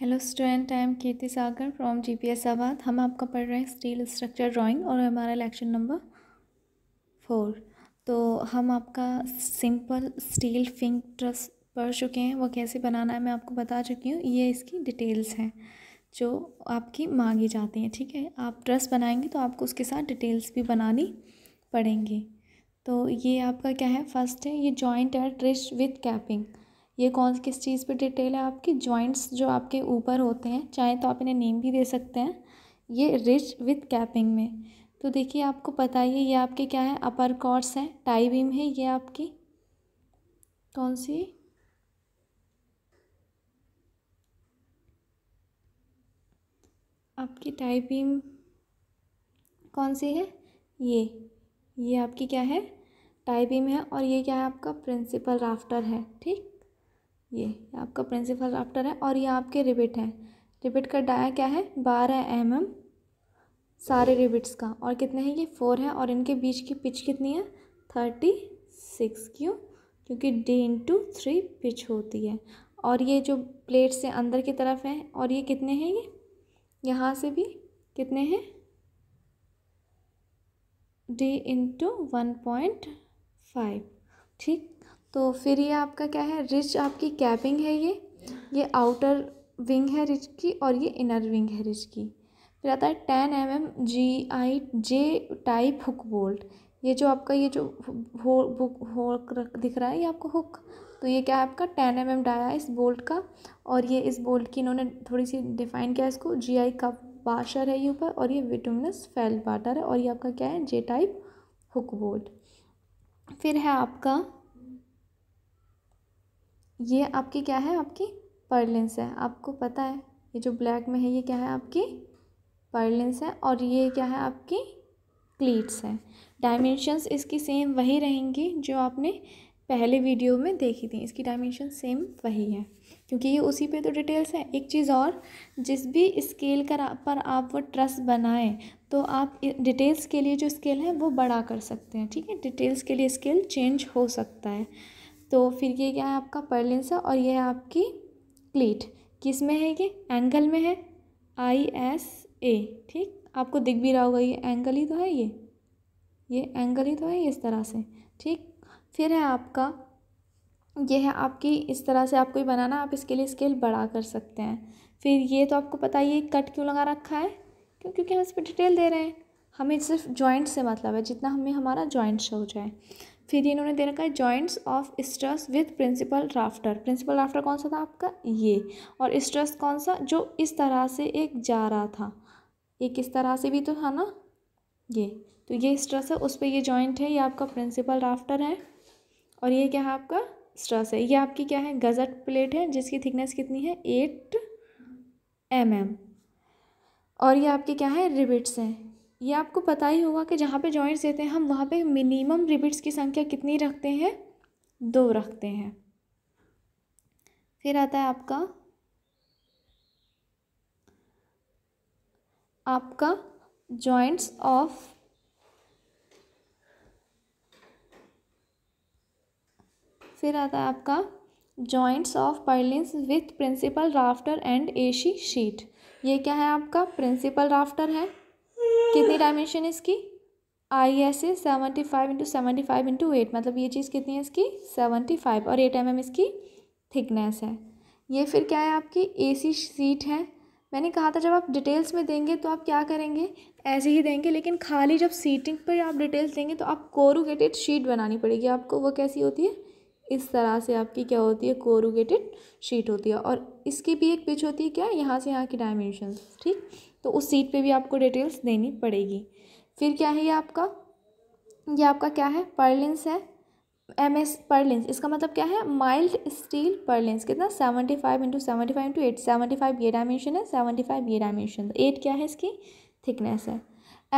Hello student I am Kirti Sagar from एस आबाद हम आपका पढ़ रहे हैं स्टील स्ट्रक्चर ड्राइंग और हमारा लेक्चर नंबर फोर तो हम आपका सिंपल स्टील फिंग ट्रस पढ़ चुके हैं वो कैसे बनाना है मैं आपको बता चुकी हूँ ये इसकी डिटेल्स हैं जो आपकी मांगी जाती हैं ठीक है आप ट्रस बनाएंगे तो आपको उसके साथ डिटेल्स भी बनानी पड़ेंगी तो ये आपका क्या है फर्स्ट है ये जॉइंट है ट्रिश विथ कैपिंग ये कौन किस चीज़ पे डिटेल है आपकी जॉइंट्स जो आपके ऊपर होते हैं चाहे तो आप इन्हें नेम भी दे सकते हैं ये रिच विथ कैपिंग में तो देखिए आपको पता ही है ये आपके क्या है अपर कॉर्स है टाई बीम है ये आपकी कौन सी आपकी टाई बीम कौन सी है ये ये आपकी क्या है टाई बीम है और ये क्या है आपका प्रिंसिपल राफ्टर है ठीक ये आपका प्रिंसिपल राफ्टर है और ये आपके रिबिट है रिबिट का डाया क्या है बारह एम एम सारे रिबिट्स का और कितने हैं ये फोर है और इनके बीच की पिच कितनी है थर्टी सिक्स क्यों क्योंकि डी इंटू थ्री पिच होती है और ये जो प्लेट से अंदर की तरफ है और ये कितने हैं ये यहाँ से भी कितने हैं D into one point five ठीक तो फिर ये आपका क्या है रिच आपकी कैपिंग है ये ये आउटर विंग है रिच की और ये इनर विंग है रिच की फिर आता है ten M M G I J type hook bolt ये जो आपका ये जो हो बुक हो दिख रहा है ये आपको हुक तो ये क्या है आपका टेन एम एम डाया इस बोल्ट का और ये इस बोल्ट की इन्होंने थोड़ी सी डिफाइन किया इसको जी आई का बाशर है ये ऊपर और ये विटोमिनस फेल वाटर है और ये आपका क्या है जे टाइप हुक बोल्ट फिर है आपका ये आपकी क्या है आपकी पर्लेंस है आपको पता है ये जो ब्लैक में है ये क्या है आपकी पर्लेंस है और ये क्या है आपकी क्लीट्स है डायमेंशंस इसकी सेम वही रहेंगी जो आपने पहले वीडियो में देखी थी इसकी डायमेंशन सेम वही है क्योंकि ये उसी पे तो डिटेल्स है एक चीज़ और जिस भी स्केल कर पर आप वो ट्रस बनाएं तो आप डिटेल्स के लिए जो स्केल है वो बड़ा कर सकते हैं ठीक है डिटेल्स के लिए स्केल चेंज हो सकता है तो फिर ये क्या है आपका परलिंसा और ये है आपकी प्लेट किस में है ये एंगल में है आई एस ए ठीक आपको दिख भी रहा होगा ये एंगल ही तो है ये ये एंगल ही तो है इस तरह से ठीक फिर है आपका ये है आपकी इस तरह से आपको ही बनाना आप इसके लिए स्केल बढ़ा कर सकते हैं फिर ये तो आपको पता ही है कट क्यों लगा रखा है क्यों क्योंकि हम इस पर डिटेल दे रहे हैं हमें सिर्फ जॉइंट से मतलब है जितना हमें हमारा जॉइंट शो हो जाए फिर इन्होंने दे रखा है joints of truss with principal rafter principal rafter कौन सा था आपका ये और स्ट्रस कौन सा जो इस तरह से एक जा रहा था ये किस तरह से भी तो था ना ये तो ये स्ट्रस है उस पर ये जॉइंट है ये आपका प्रिंसिपल राफ्टर है और ये क्या है आपका स्ट्रस है ये आपकी क्या है गजट प्लेट है जिसकी थिकनेस कितनी है एट एम mm. और ये आपके क्या है रिबिट्स हैं ये आपको पता ही होगा कि जहाँ पे जॉइंट्स देते हैं हम वहाँ पे मिनिमम रिबिट्स की संख्या कितनी रखते हैं दो रखते हैं फिर आता है आपका आपका जॉइंट्स ऑफ फिर आता है आपका joints of purlins with principal rafter and AC sheet ये क्या है आपका प्रिंसिपल राफ्टर है कितनी डायमेंशन है इसकी I S A seventy five into seventy five into eight मतलब ये चीज़ कितनी है इसकी सेवेंटी फाइव और एट एम एम इसकी थिकनेस है ये फिर क्या है आपकी ए सी सीट है मैंने कहा था जब आप डिटेल्स में देंगे तो आप क्या करेंगे ऐसे ही देंगे लेकिन खाली जब सीटिंग पर आप डिटेल्स देंगे तो आप कोरूगेटेड शीट बनानी पड़ेगी आपको वो कैसी होती है इस तरह से आपकी क्या होती है कोरुगेटेड शीट होती है और इसकी भी एक पिच होती है क्या यहाँ से यहाँ की डायमेंशन ठीक तो उस सीट पे भी आपको डिटेल्स देनी पड़ेगी फिर क्या है ये आपका ये आपका क्या है पर्लिंस है एम एस पर्लिंस इसका मतलब क्या है माइल्ड स्टील पर्लिंस कितना seventy five into seventy five into eight seventy five ये डायमेंशन है सेवेंटी फाइव ये डायमेंशन एट क्या है इसकी थिकनेस है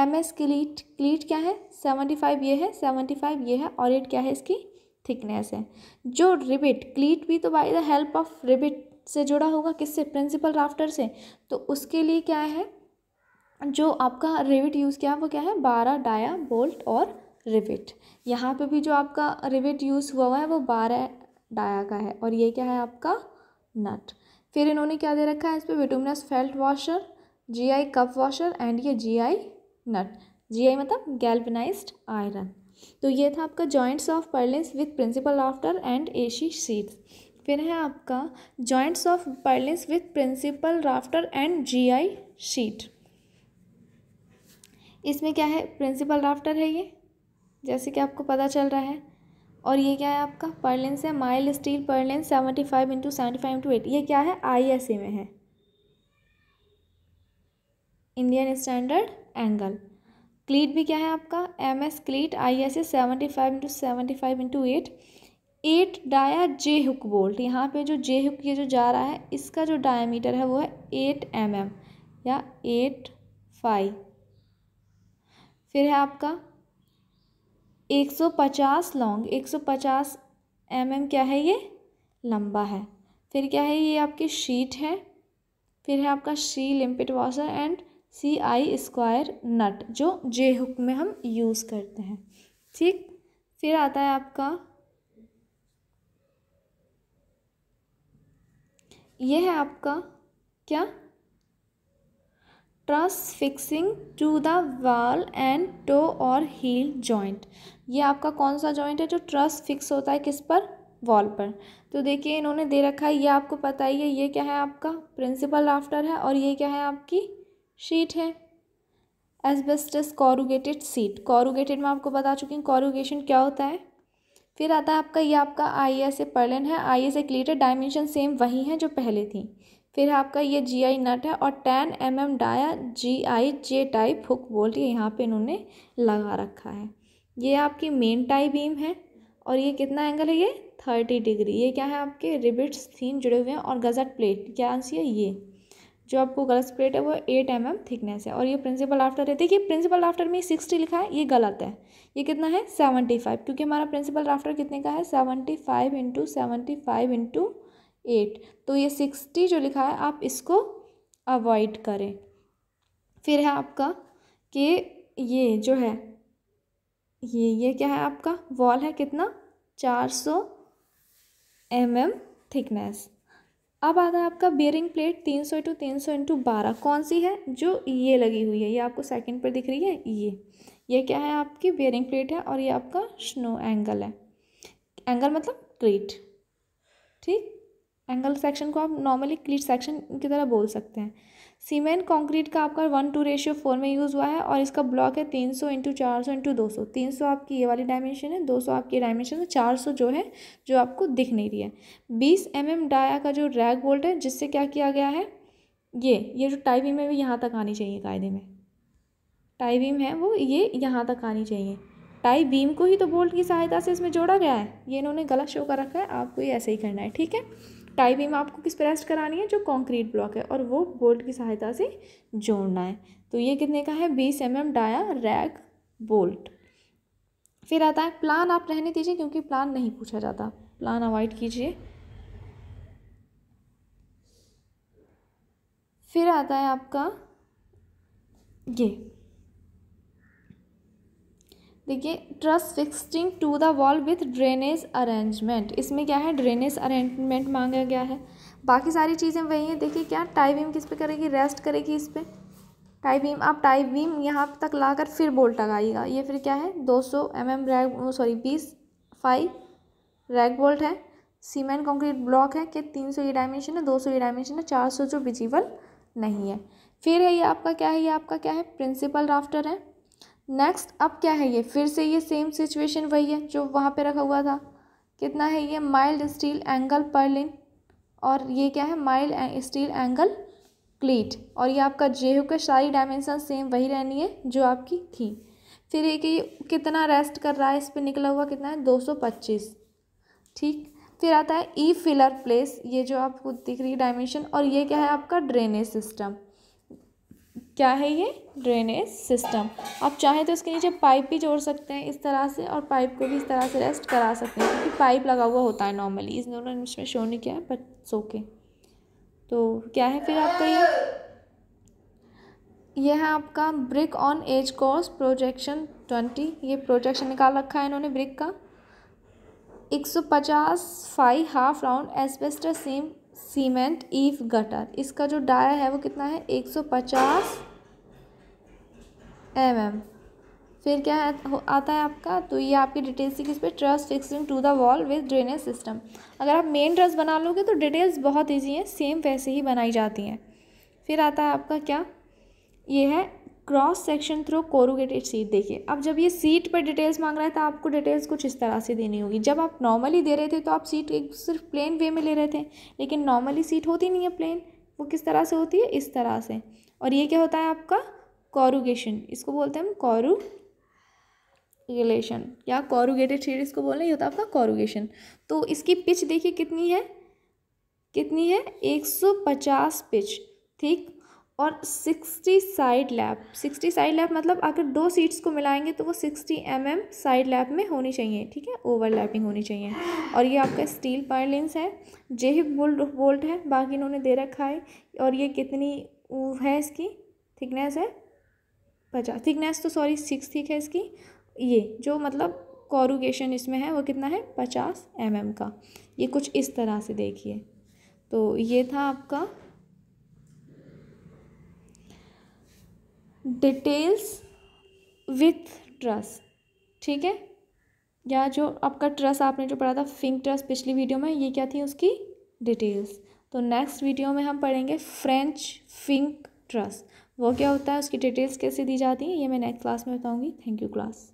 एम एस क्लीट क्लीट क्या है सेवेंटी फाइव ये है सेवेंटी फाइव ये है और एट क्या है इसकी थिकनेस है जो रिबिट क्लीट भी तो by the help of rivet से जुड़ा होगा किससे प्रिंसिपल राफ्टर से तो उसके लिए क्या है जो आपका रिविट यूज़ किया वो क्या है बारह डाया बोल्ट और रिविट यहाँ पे भी जो आपका रिविट यूज़ हुआ हुआ है वो बारह डाया का है और ये क्या है आपका नट फिर इन्होंने क्या दे रखा है इस पर bituminous felt washer GI cup washer and ये जीआई नट जीआई मतलब गैल्बनाइज आयरन तो ये था आपका joints of purlins with principal rafter and AC sheet फिर है आपका joints of purlins with principal rafter and GI sheet इसमें क्या है प्रिंसिपल राफ्टर है ये जैसे कि आपको पता चल रहा है और ये क्या है आपका पर्लिन्स है mild steel purlins seventy five into seventy five into eight ये क्या है आईएसए में है इंडियन स्टैंडर्ड एंगल क्लीट भी क्या है आपका M S cleat I S S seventy five into seventy five into eight eight dia J hook bolt यहाँ पे जो जे हुक ये जो जा रहा है इसका जो डायमीटर है वो है एट एम एम या एट फाइव फिर है आपका एक सौ पचास लॉन्ग एक सौ पचास एम एम क्या है ये लंबा है फिर क्या है ये आपकी शीट है फिर है आपका शी limpet washer and C I square nut जो जे हुक में हम यूज़ करते हैं ठीक फिर आता है आपका यह है आपका क्या truss fixing to the wall and toe और हील जॉइंट ये आपका कौन सा जॉइंट है जो ट्रस फिक्स होता है किस पर वॉल पर तो देखिए इन्होंने दे रखा है ये आपको पता ही है ये क्या है आपका प्रिंसिपल राफ्टर है और ये क्या है आपकी शीट है एसबेस्टस कॉरूगेटेड सीट कॉरुगेटेड में आपको बता चुकी हूँ कॉरूगेशन क्या होता है फिर आता है आपका ये आपका आई एस ए पर्लन है I S A cleat dimension same वही हैं जो पहले थी फिर आपका ये जी आई नट है और ten M M dia G I J type hook bolt ये यहाँ पर इन्होंने लगा रखा है ये आपकी मेन टाई बीम है और ये कितना एंगल है ये थर्टी डिग्री ये क्या है आपके रिबिट्स थीन जुड़े हुए हैं और गजट प्लेट क्या आंसर है ये जो आपको गलत स्प्रेड है वो एट एम एम थिकनेस है और ये प्रिंसिपल आफ्टर है देखिए प्रिंसिपल आफ्टर में सिक्सटी लिखा है ये गलत है ये कितना है सेवेंटी फाइव क्योंकि हमारा प्रिंसिपल आफ्टर कितने का है seventy five into seventy five into eight तो ये सिक्सटी जो लिखा है आप इसको अवॉइड करें फिर है आपका कि ये जो है ये ये क्या है आपका वॉल है कितना चार सौ एम एम थिकनेस अब आता है आपका बेयरिंग प्लेट तीन सौ इंटू तीन सौ इंटू बारह कौन सी है जो ये लगी हुई है ये आपको सेकंड पर दिख रही है ये ये क्या है आपकी बेयरिंग प्लेट है और ये आपका स्नो एंगल है एंगल मतलब क्रीट ठीक एंगल सेक्शन को आप नॉर्मली क्लीट सेक्शन की तरह बोल सकते हैं सीमेंट कंक्रीट का आपका वन टू रेशियो फोर में यूज़ हुआ है और इसका ब्लॉक है तीन सौ इंटू चार सौ इंटू दो सौ तीन सौ आपकी ये वाली डायमेंशन है दो सौ आपकी डायमेंशन है चार सौ जो है जो आपको दिख नहीं रही है बीस एम mm एम डाया का जो रैग बोल्ट है जिससे क्या किया गया है ये ये जो टाइविंग में भी यहाँ तक आनी चाहिए कायदे में टाई बीम है वो ये यहाँ तक आनी चाहिए टाई बीम को ही तो बोल्ट की सहायता से इसमें जोड़ा गया है ये इन्होंने गलत शो कर रखा है आपको ये ऐसे ही करना है ठीक है टाई बीम आपको किस पर रेस्ट करानी है जो कंक्रीट ब्लॉक है और वो बोल्ट की सहायता से जोड़ना है तो ये कितने का है बीस M M dia rag bolt फिर आता है प्लान आप रहने दीजिए क्योंकि प्लान नहीं पूछा जाता प्लान अवॉइड कीजिए फिर आता है आपका ये देखिए truss fixing to the wall with drainage arrangement इसमें क्या है ड्रेनेज अरेंजमेंट मांगा गया है बाकी सारी चीज़ें वही हैं देखिए क्या टाई बीम किस पे करेगी रेस्ट करेगी इस पर टाई बीम आप टाई बीम यहाँ तक लाकर फिर बोल्ट लगाइएगा ये फिर क्या है 200 सौ एम एम रैग सॉरी बीस फाइव रैग बोल्ट है सीमेंट कंक्रीट ब्लॉक है कि 300 ये डायमेंशन है 200 ये डायमेंशन है 400 जो विजिबल नहीं है फिर है ये आपका क्या है ये आपका क्या है प्रिंसिपल राफ्टर है नेक्स्ट अब क्या है ये फिर से ये सेम सिचुएशन वही है जो वहाँ पे रखा हुआ था कितना है ये माइल्ड स्टील एंगल पर्लिन और ये क्या है माइल्ड स्टील एंगल क्लीट और ये आपका जेहू का सारी डायमेंशन सेम वही रहनी है जो आपकी थी फिर एक ये कितना रेस्ट कर रहा है इस पर निकला हुआ कितना है दो सौ पच्चीस ठीक फिर आता है ई फिलर प्लेस ये जो आपको दिख रही है डायमेंशन और ये क्या है आपका ड्रेनेज सिस्टम क्या है ये ड्रेनेज सिस्टम आप चाहें तो इसके नीचे पाइप भी जोड़ सकते हैं इस तरह से और पाइप को भी इस तरह से रेस्ट करा सकते हैं क्योंकि पाइप लगा हुआ होता है नॉर्मली इस दोनों इसमें शो नहीं किया है बट सोके तो क्या है फिर आपका ये यह है आपका brick on edge course projection twenty ये प्रोजेक्शन निकाल रखा है इन्होंने ब्रिक का एक सौ पचास फाइव हाफ राउंड एस्बेस्टर सीम सीमेंट ईफ गटर इसका जो डाया है वो कितना है 150 सौ पचास एम फिर क्या है आता है आपका तो ये आपकी डिटेल्स थी किस पे truss fixing to the wall with drainage system अगर आप मेन ट्रस बना लोगे तो डिटेल्स बहुत ईजी हैं सेम वैसे ही बनाई जाती हैं फिर आता है आपका क्या ये है cross section through corrugated sheet देखिए अब जब ये सीट पर डिटेल्स मांग रहा है तो आपको डिटेल्स कुछ इस तरह से देनी होगी जब आप नॉर्मली दे रहे थे तो आप सीट एक सिर्फ प्लेन वे में ले रहे थे लेकिन नॉर्मली सीट होती नहीं है प्लेन वो किस तरह से होती है इस तरह से और ये क्या होता है आपका कॉरुगेशन इसको बोलते हैं हम कॉरू रिलेशन या कॉरुगेटेड सीट इसको बोल रहे ये होता है आपका कॉरुगेशन तो इसकी पिच देखिए कितनी है कितनी है पचास पिच ठीक और sixty side lap sixty side lap मतलब अगर दो सीट्स को मिलाएंगे तो वो sixty M M side lap में होनी चाहिए ठीक है ओवरलैपिंग होनी चाहिए और ये आपका स्टील पायलिंस है जे बोल्ट बोल्ट है बाकी इन्होंने दे रखा है और ये कितनी है इसकी थिकनेस है पचास थिकनेस तो सॉरी सिक्स थिक है इसकी ये जो मतलब कॉरुगेशन इसमें है वो कितना है पचास एम mm का ये कुछ इस तरह से देखिए तो ये था आपका डिटेल्स विथ ट्रस ठीक है या जो आपका ट्रस आपने जो पढ़ा था फिंग ट्रस पिछली वीडियो में ये क्या थी उसकी डिटेल्स तो नेक्स्ट वीडियो में हम पढ़ेंगे फ्रेंच फिंक ट्रस वो क्या होता है उसकी डिटेल्स कैसे दी जाती हैं ये मैं नेक्स्ट क्लास में बताऊँगी थैंक यू क्लास